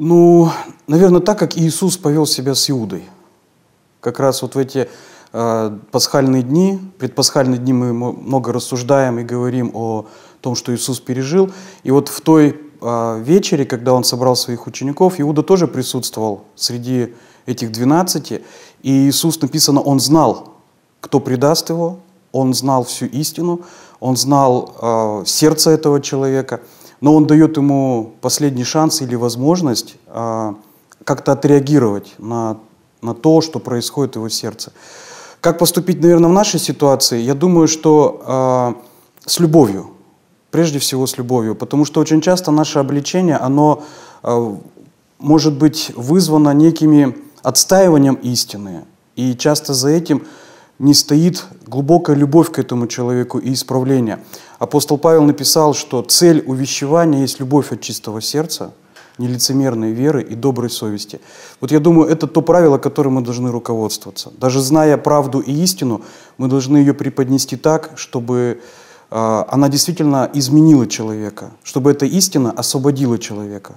Ну, наверное, так, как Иисус повел себя с Иудой. Как раз вот в эти э, пасхальные дни, предпасхальные дни мы много рассуждаем и говорим о том, что Иисус пережил. И вот в той э, вечере, когда Он собрал своих учеников, Иуда тоже присутствовал среди этих двенадцати. И Иисус, написано, Он знал, кто предаст Его, он знал всю истину, он знал э, сердце этого человека, но он дает ему последний шанс или возможность э, как-то отреагировать на, на то, что происходит в его сердце. Как поступить, наверное, в нашей ситуации? Я думаю, что э, с любовью, прежде всего с любовью, потому что очень часто наше обличение, оно э, может быть вызвано некими отстаиванием истины, и часто за этим не стоит глубокая любовь к этому человеку и исправление. Апостол Павел написал, что цель увещевания есть любовь от чистого сердца, нелицемерной веры и доброй совести. Вот я думаю, это то правило, которым мы должны руководствоваться. Даже зная правду и истину, мы должны ее преподнести так, чтобы а, она действительно изменила человека, чтобы эта истина освободила человека.